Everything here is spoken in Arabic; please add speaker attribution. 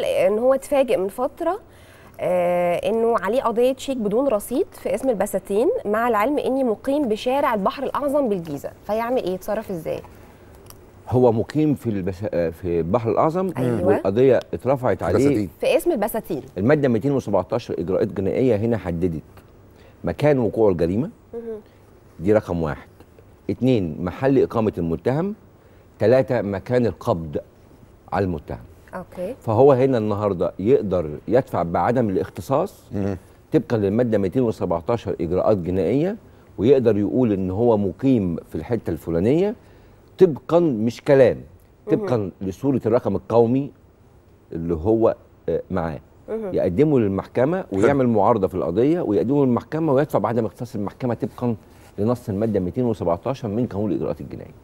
Speaker 1: ان هو اتفاجئ من فتره آه انه عليه قضيه شيك بدون رصيد في اسم البساتين مع العلم اني مقيم بشارع البحر الاعظم بالجيزه فيعمل ايه يتصرف ازاي
Speaker 2: هو مقيم في البس... آه، في البحر الاعظم أيوة. والقضيه اترفعت عليه
Speaker 3: في اسم البساتين
Speaker 2: الماده 217 اجراءات جنائيه هنا حددت مكان وقوع الجريمه دي رقم واحد اتنين محل اقامه المتهم ثلاثه مكان القبض على المتهم اوكي فهو هنا النهارده يقدر يدفع بعدم الاختصاص طبقا للماده 217 اجراءات جنائيه ويقدر يقول ان هو مقيم في الحته الفلانيه طبقا مش كلام طبقا لصوره الرقم القومي اللي هو آه، معاه يقدمه للمحكمه ويعمل معارضه في القضيه ويقدمه للمحكمه ويدفع بعدم اختصاص المحكمه طبقا لنص الماده 217 من قانون الاجراءات الجنائيه